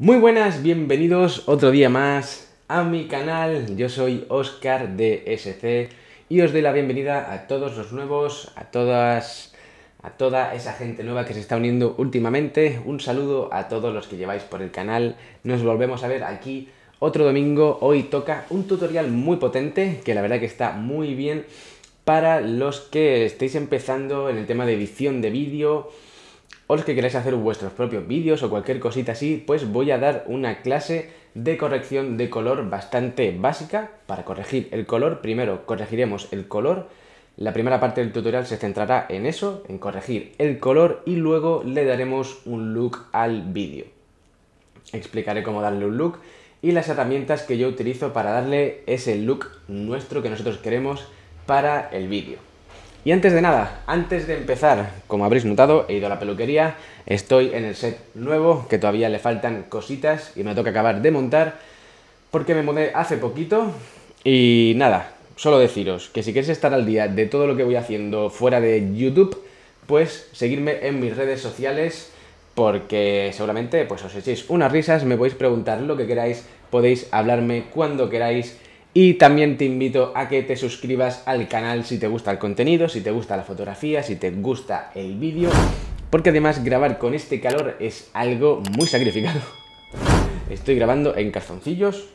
Muy buenas, bienvenidos otro día más a mi canal. Yo soy Oscar sc y os doy la bienvenida a todos los nuevos, a todas a toda esa gente nueva que se está uniendo últimamente. Un saludo a todos los que lleváis por el canal. Nos volvemos a ver aquí otro domingo. Hoy toca un tutorial muy potente que la verdad que está muy bien para los que estéis empezando en el tema de edición de vídeo o los que queráis hacer vuestros propios vídeos o cualquier cosita así, pues voy a dar una clase de corrección de color bastante básica para corregir el color. Primero corregiremos el color, la primera parte del tutorial se centrará en eso, en corregir el color y luego le daremos un look al vídeo. Explicaré cómo darle un look y las herramientas que yo utilizo para darle ese look nuestro que nosotros queremos para el vídeo. Y antes de nada, antes de empezar, como habréis notado, he ido a la peluquería, estoy en el set nuevo, que todavía le faltan cositas y me toca acabar de montar, porque me mudé hace poquito y nada, solo deciros que si queréis estar al día de todo lo que voy haciendo fuera de YouTube, pues seguirme en mis redes sociales porque seguramente pues os echéis unas risas, me podéis preguntar lo que queráis, podéis hablarme cuando queráis y también te invito a que te suscribas al canal si te gusta el contenido, si te gusta la fotografía, si te gusta el vídeo, porque además grabar con este calor es algo muy sacrificado. Estoy grabando en calzoncillos,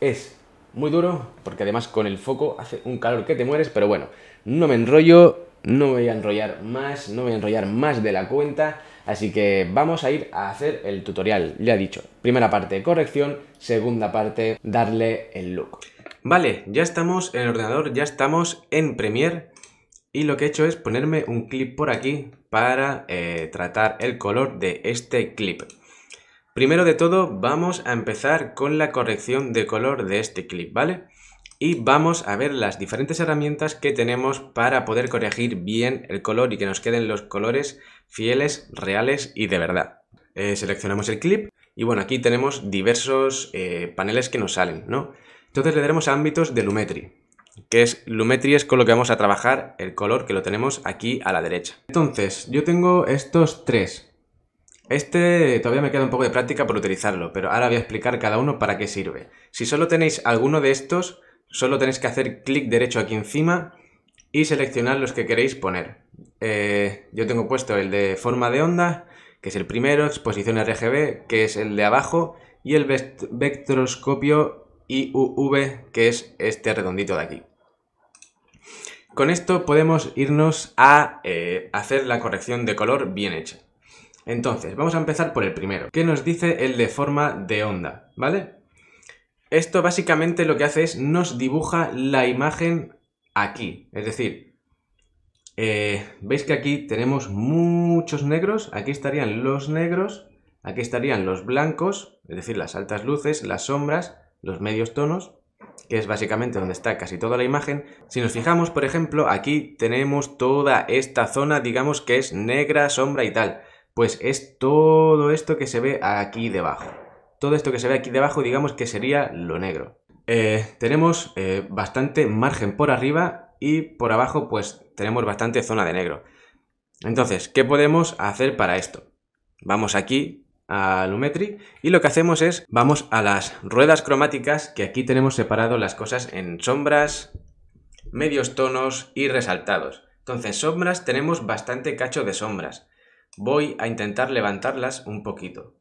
es muy duro, porque además con el foco hace un calor que te mueres, pero bueno, no me enrollo, no voy a enrollar más, no voy a enrollar más de la cuenta. Así que vamos a ir a hacer el tutorial, ya he dicho. Primera parte, corrección. Segunda parte, darle el look. Vale, ya estamos en el ordenador, ya estamos en Premiere. Y lo que he hecho es ponerme un clip por aquí para eh, tratar el color de este clip. Primero de todo, vamos a empezar con la corrección de color de este clip, ¿vale? vale y vamos a ver las diferentes herramientas que tenemos para poder corregir bien el color y que nos queden los colores fieles, reales y de verdad. Eh, seleccionamos el clip y bueno, aquí tenemos diversos eh, paneles que nos salen, ¿no? Entonces le daremos a ámbitos de Lumetri, que es Lumetri es con lo que vamos a trabajar el color que lo tenemos aquí a la derecha. Entonces, yo tengo estos tres. Este todavía me queda un poco de práctica por utilizarlo, pero ahora voy a explicar cada uno para qué sirve. Si solo tenéis alguno de estos, Solo tenéis que hacer clic derecho aquí encima y seleccionar los que queréis poner. Eh, yo tengo puesto el de forma de onda, que es el primero, exposición RGB, que es el de abajo, y el vectroscopio IUV, que es este redondito de aquí. Con esto podemos irnos a eh, hacer la corrección de color bien hecha. Entonces, vamos a empezar por el primero, ¿Qué nos dice el de forma de onda, ¿vale? Esto básicamente lo que hace es nos dibuja la imagen aquí. Es decir, eh, veis que aquí tenemos muchos negros, aquí estarían los negros, aquí estarían los blancos, es decir, las altas luces, las sombras, los medios tonos, que es básicamente donde está casi toda la imagen. Si nos fijamos, por ejemplo, aquí tenemos toda esta zona, digamos que es negra, sombra y tal. Pues es todo esto que se ve aquí debajo todo esto que se ve aquí debajo, digamos que sería lo negro. Eh, tenemos eh, bastante margen por arriba y por abajo pues tenemos bastante zona de negro. Entonces, ¿qué podemos hacer para esto? Vamos aquí a Lumetri y lo que hacemos es, vamos a las ruedas cromáticas que aquí tenemos separado las cosas en sombras, medios tonos y resaltados. Entonces, sombras tenemos bastante cacho de sombras. Voy a intentar levantarlas un poquito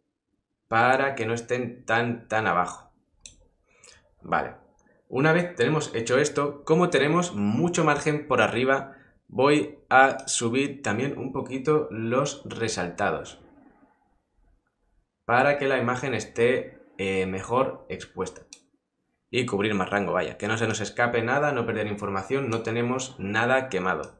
para que no estén tan, tan abajo. Vale. Una vez tenemos hecho esto, como tenemos mucho margen por arriba, voy a subir también un poquito los resaltados para que la imagen esté eh, mejor expuesta y cubrir más rango, vaya, que no se nos escape nada, no perder información, no tenemos nada quemado.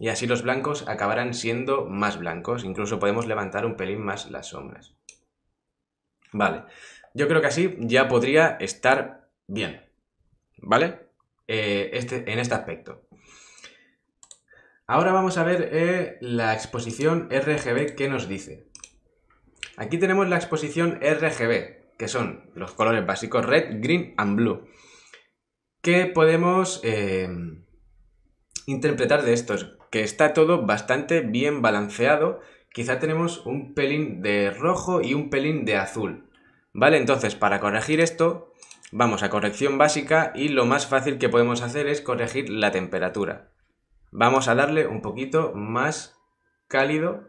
Y así los blancos acabarán siendo más blancos, incluso podemos levantar un pelín más las sombras. Vale. Yo creo que así ya podría estar bien. ¿Vale? Eh, este, en este aspecto. Ahora vamos a ver eh, la exposición RGB que nos dice. Aquí tenemos la exposición RGB, que son los colores básicos red, green and blue, ¿Qué podemos eh, interpretar de estos, que está todo bastante bien balanceado quizá tenemos un pelín de rojo y un pelín de azul. ¿Vale? Entonces, para corregir esto, vamos a corrección básica y lo más fácil que podemos hacer es corregir la temperatura. Vamos a darle un poquito más cálido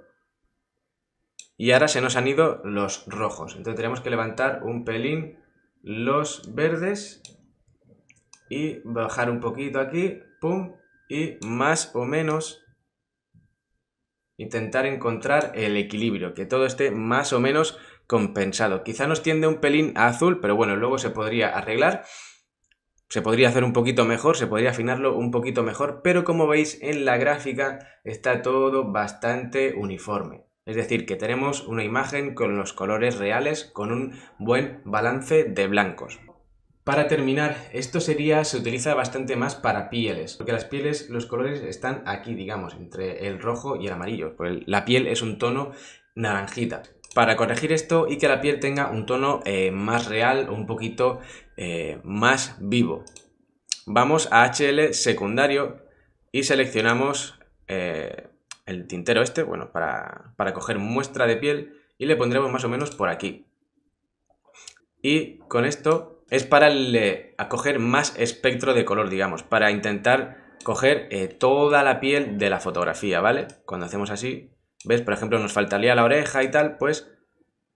y ahora se nos han ido los rojos. Entonces tenemos que levantar un pelín los verdes y bajar un poquito aquí, pum, y más o menos intentar encontrar el equilibrio, que todo esté más o menos compensado. Quizá nos tiende un pelín a azul, pero bueno, luego se podría arreglar, se podría hacer un poquito mejor, se podría afinarlo un poquito mejor, pero como veis en la gráfica está todo bastante uniforme. Es decir, que tenemos una imagen con los colores reales, con un buen balance de blancos. Para terminar, esto sería, se utiliza bastante más para pieles, porque las pieles, los colores están aquí, digamos, entre el rojo y el amarillo. la piel es un tono naranjita. Para corregir esto y que la piel tenga un tono eh, más real, un poquito eh, más vivo. Vamos a HL secundario y seleccionamos eh, el tintero este, bueno, para, para coger muestra de piel y le pondremos más o menos por aquí. Y con esto es para eh, coger más espectro de color, digamos, para intentar coger eh, toda la piel de la fotografía, ¿vale? Cuando hacemos así, ¿ves? Por ejemplo, nos faltaría la oreja y tal, pues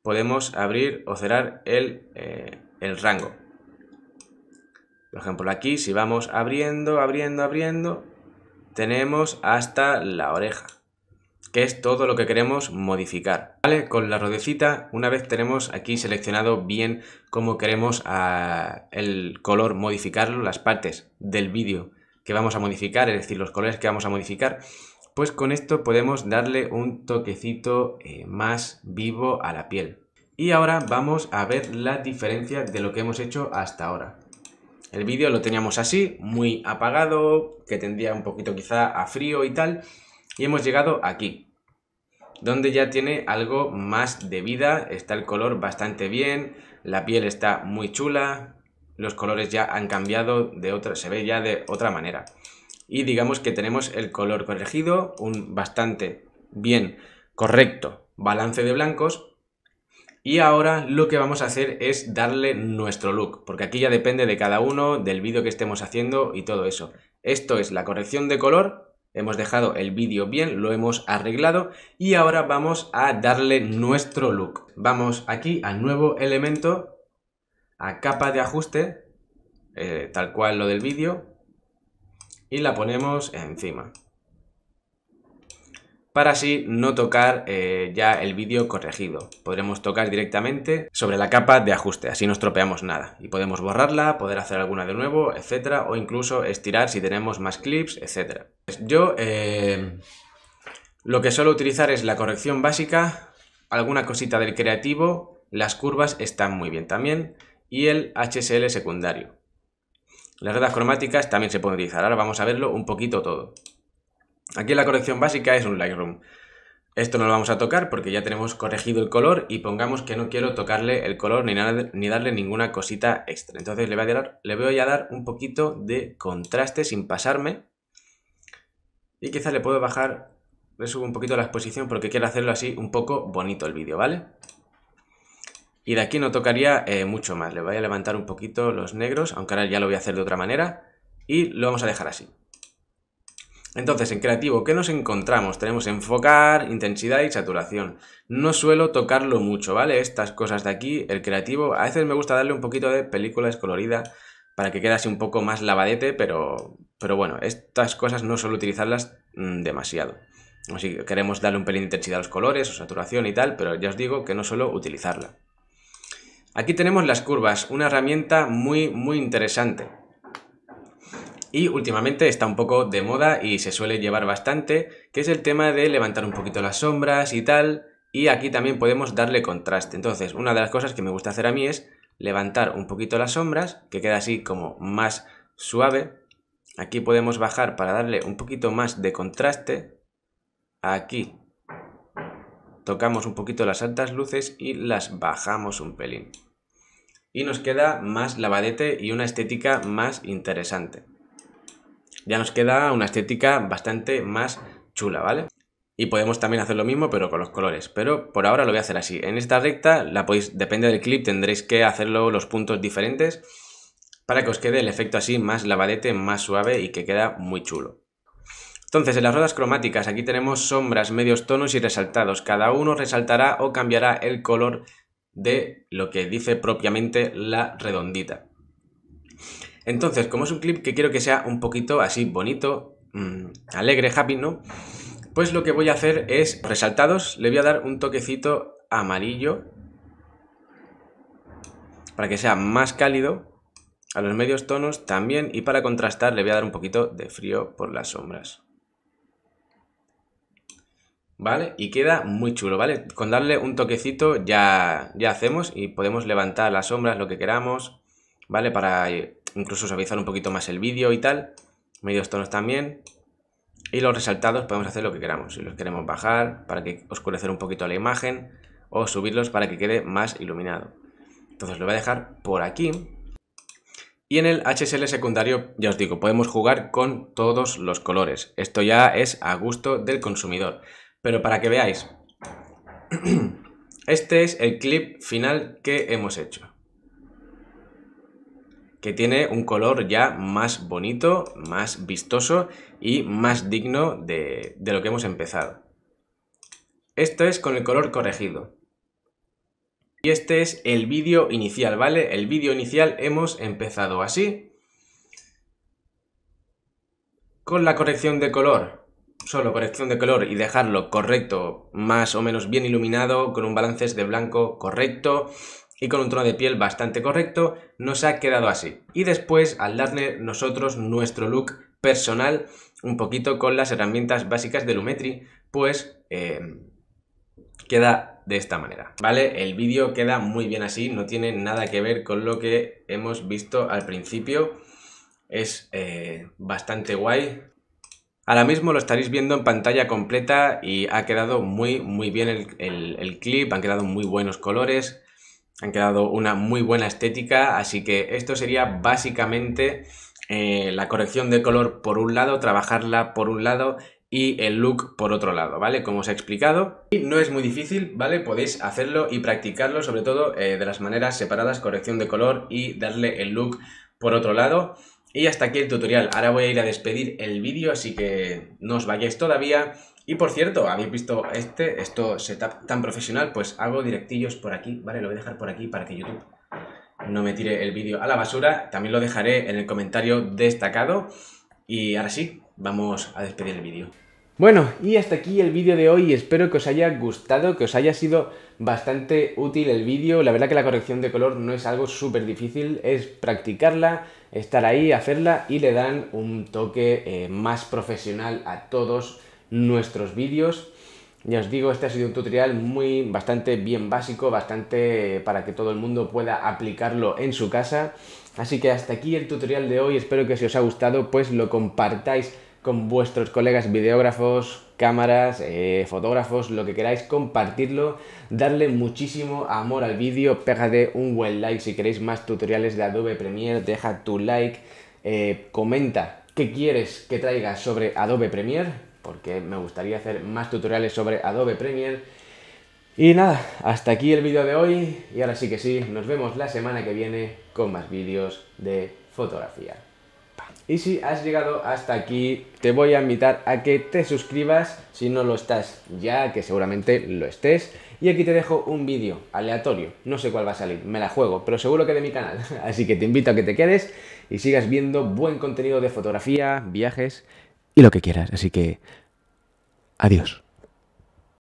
podemos abrir o cerrar el eh, rango. Por ejemplo, aquí si vamos abriendo, abriendo, abriendo, tenemos hasta la oreja que es todo lo que queremos modificar. ¿Vale? Con la rodecita una vez tenemos aquí seleccionado bien cómo queremos ah, el color modificarlo, las partes del vídeo que vamos a modificar, es decir, los colores que vamos a modificar, pues con esto podemos darle un toquecito eh, más vivo a la piel. Y ahora vamos a ver la diferencia de lo que hemos hecho hasta ahora. El vídeo lo teníamos así, muy apagado, que tendría un poquito quizá a frío y tal, y hemos llegado aquí, donde ya tiene algo más de vida, está el color bastante bien, la piel está muy chula, los colores ya han cambiado de otra, se ve ya de otra manera. Y digamos que tenemos el color corregido, un bastante bien correcto balance de blancos. Y ahora lo que vamos a hacer es darle nuestro look, porque aquí ya depende de cada uno, del vídeo que estemos haciendo y todo eso. Esto es la corrección de color Hemos dejado el vídeo bien, lo hemos arreglado y ahora vamos a darle nuestro look. Vamos aquí a nuevo elemento, a capa de ajuste, eh, tal cual lo del vídeo, y la ponemos encima para así no tocar eh, ya el vídeo corregido. Podremos tocar directamente sobre la capa de ajuste, así no estropeamos nada. Y podemos borrarla, poder hacer alguna de nuevo, etcétera, o incluso estirar si tenemos más clips, etcétera. Pues yo eh, lo que suelo utilizar es la corrección básica, alguna cosita del creativo, las curvas están muy bien también, y el HSL secundario. Las redas cromáticas también se pueden utilizar, ahora vamos a verlo un poquito todo. Aquí la corrección básica es un Lightroom. Esto no lo vamos a tocar porque ya tenemos corregido el color y pongamos que no quiero tocarle el color ni, ni darle ninguna cosita extra. Entonces le voy, a dar, le voy a dar un poquito de contraste sin pasarme y quizás le puedo bajar, le subo un poquito la exposición porque quiero hacerlo así un poco bonito el vídeo, ¿vale? Y de aquí no tocaría eh, mucho más, le voy a levantar un poquito los negros, aunque ahora ya lo voy a hacer de otra manera y lo vamos a dejar así. Entonces, en creativo, ¿qué nos encontramos? Tenemos enfocar, intensidad y saturación. No suelo tocarlo mucho, ¿vale? Estas cosas de aquí, el creativo, a veces me gusta darle un poquito de película descolorida para que quede así un poco más lavadete, pero, pero bueno, estas cosas no suelo utilizarlas mm, demasiado. Así si queremos darle un pelín de intensidad a los colores o saturación y tal, pero ya os digo que no suelo utilizarla. Aquí tenemos las curvas, una herramienta muy, muy interesante. Y últimamente está un poco de moda y se suele llevar bastante, que es el tema de levantar un poquito las sombras y tal. Y aquí también podemos darle contraste. Entonces, una de las cosas que me gusta hacer a mí es levantar un poquito las sombras, que queda así como más suave. Aquí podemos bajar para darle un poquito más de contraste. Aquí tocamos un poquito las altas luces y las bajamos un pelín. Y nos queda más lavadete y una estética más interesante ya nos queda una estética bastante más chula, ¿vale? Y podemos también hacer lo mismo pero con los colores, pero por ahora lo voy a hacer así. En esta recta, la podéis, depende del clip, tendréis que hacerlo los puntos diferentes para que os quede el efecto así más lavadete, más suave y que queda muy chulo. Entonces, en las ruedas cromáticas aquí tenemos sombras, medios tonos y resaltados. Cada uno resaltará o cambiará el color de lo que dice propiamente la redondita. Entonces, como es un clip que quiero que sea un poquito así bonito, mm, alegre, happy, ¿no? Pues lo que voy a hacer es, resaltados, le voy a dar un toquecito amarillo para que sea más cálido. A los medios tonos también y para contrastar le voy a dar un poquito de frío por las sombras. ¿Vale? Y queda muy chulo, ¿vale? Con darle un toquecito ya, ya hacemos y podemos levantar las sombras, lo que queramos, ¿vale? Para incluso suavizar un poquito más el vídeo y tal, medios tonos también. Y los resaltados podemos hacer lo que queramos, si los queremos bajar para que oscurecer un poquito la imagen o subirlos para que quede más iluminado. Entonces lo voy a dejar por aquí. Y en el HSL secundario, ya os digo, podemos jugar con todos los colores. Esto ya es a gusto del consumidor. Pero para que veáis, este es el clip final que hemos hecho que tiene un color ya más bonito, más vistoso y más digno de, de lo que hemos empezado. Esto es con el color corregido. Y este es el vídeo inicial, ¿vale? El vídeo inicial hemos empezado así. Con la corrección de color, solo corrección de color y dejarlo correcto, más o menos bien iluminado, con un balance de blanco correcto, y con un tono de piel bastante correcto, nos ha quedado así. Y después, al darle nosotros nuestro look personal, un poquito con las herramientas básicas de Lumetri, pues eh, queda de esta manera, ¿vale? El vídeo queda muy bien así, no tiene nada que ver con lo que hemos visto al principio. Es eh, bastante guay, Ahora mismo lo estaréis viendo en pantalla completa y ha quedado muy, muy bien el, clip, han quedado muy buenos colores. Han quedado una muy buena estética, así que esto sería básicamente eh, la corrección de color por un lado, trabajarla por un lado y el look por otro lado, ¿vale? Como os he explicado. Y no es muy difícil, ¿vale? Podéis hacerlo y practicarlo, sobre todo eh, de las maneras separadas, corrección de color y darle el look por otro lado. Y hasta aquí el tutorial. Ahora voy a ir a despedir el vídeo, así que no os vayáis todavía. Y por cierto, habéis visto este, esto setup tan profesional, pues hago directillos por aquí, ¿vale? Lo voy a dejar por aquí para que YouTube no me tire el vídeo a la basura. También lo dejaré en el comentario destacado. Y ahora sí, vamos a despedir el vídeo. Bueno, y hasta aquí el vídeo de hoy. Espero que os haya gustado, que os haya sido bastante útil el vídeo. La verdad que la corrección de color no es algo súper difícil, es practicarla, estar ahí, hacerla y le dan un toque eh, más profesional a todos nuestros vídeos. Ya os digo, este ha sido un tutorial muy bastante bien básico, bastante para que todo el mundo pueda aplicarlo en su casa. Así que hasta aquí el tutorial de hoy, espero que si os ha gustado pues lo compartáis con vuestros colegas videógrafos, cámaras, eh, fotógrafos, lo que queráis, compartirlo, darle muchísimo amor al vídeo, pégate un buen like si queréis más tutoriales de Adobe Premiere, deja tu like, eh, comenta qué quieres que traiga sobre Adobe Premiere porque me gustaría hacer más tutoriales sobre Adobe Premiere. Y nada, hasta aquí el vídeo de hoy y ahora sí que sí, nos vemos la semana que viene con más vídeos de fotografía. Y si has llegado hasta aquí, te voy a invitar a que te suscribas si no lo estás ya, que seguramente lo estés. Y aquí te dejo un vídeo aleatorio, no sé cuál va a salir, me la juego, pero seguro que de mi canal. Así que te invito a que te quedes y sigas viendo buen contenido de fotografía, viajes y lo que quieras. Así que, adiós.